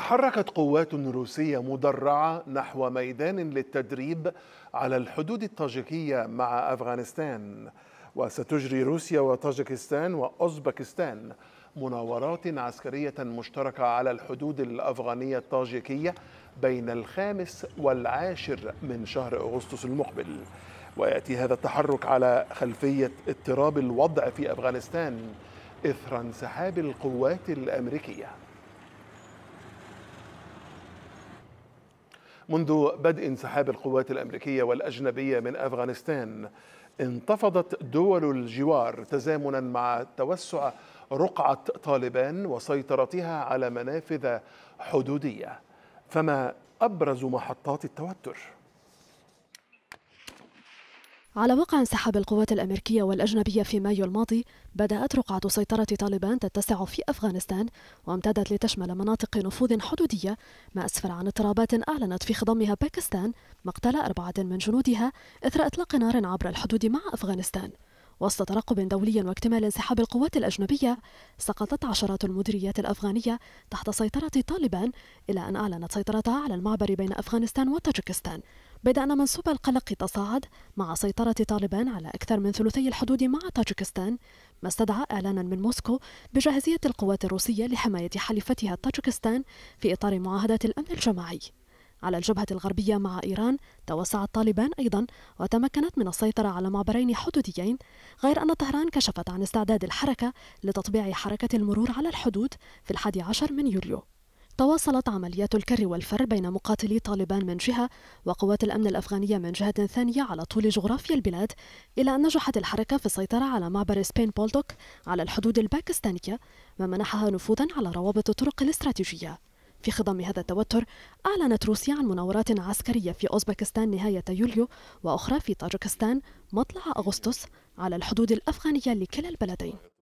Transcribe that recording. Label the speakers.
Speaker 1: تحركت قوات روسية مدرعة نحو ميدان للتدريب على الحدود الطاجيكية مع أفغانستان وستجري روسيا وطاجكستان وأوزبكستان مناورات عسكرية مشتركة على الحدود الأفغانية الطاجيكية بين الخامس والعاشر من شهر أغسطس المقبل ويأتي هذا التحرك على خلفية اضطراب الوضع في أفغانستان إثر انسحاب القوات الأمريكية منذ بدء انسحاب القوات الأمريكية والأجنبية من أفغانستان انتفضت دول الجوار تزامنا مع توسع رقعة طالبان وسيطرتها على منافذ حدودية فما أبرز محطات التوتر؟
Speaker 2: على وقع انسحاب القوات الأمريكية والأجنبية في مايو الماضي بدأت رقعة سيطرة طالبان تتسع في أفغانستان وامتدت لتشمل مناطق نفوذ حدودية ما أسفر عن اضطرابات أعلنت في خضمها باكستان مقتل أربعة من جنودها إثر إطلاق نار عبر الحدود مع أفغانستان وسط ترقب دولي واكتمال انسحاب القوات الأجنبية سقطت عشرات المديريات الأفغانية تحت سيطرة طالبان إلى أن أعلنت سيطرتها على المعبر بين أفغانستان وطاجكستان بيد أن منسوب القلق تصاعد مع سيطرة طالبان على أكثر من ثلثي الحدود مع طاجكستان ما استدعى إعلانا من موسكو بجاهزية القوات الروسية لحماية حليفتها طاجكستان في إطار معاهدات الأمن الجماعي على الجبهة الغربية مع إيران توسع الطالبان أيضا وتمكنت من السيطرة على معبرين حدوديين غير أن طهران كشفت عن استعداد الحركة لتطبيع حركة المرور على الحدود في الحادي عشر من يوليو تواصلت عمليات الكر والفر بين مقاتلي طالبان من جهة وقوات الأمن الأفغانية من جهة ثانية على طول جغرافيا البلاد إلى أن نجحت الحركة في السيطرة على معبر سبين بولدوك على الحدود الباكستانية ما منحها نفوذا على روابط الطرق الاستراتيجية في خضم هذا التوتر أعلنت روسيا عن مناورات عسكرية في أوزبكستان نهاية يوليو وأخرى في طاجكستان مطلع أغسطس على الحدود الأفغانية لكلا البلدين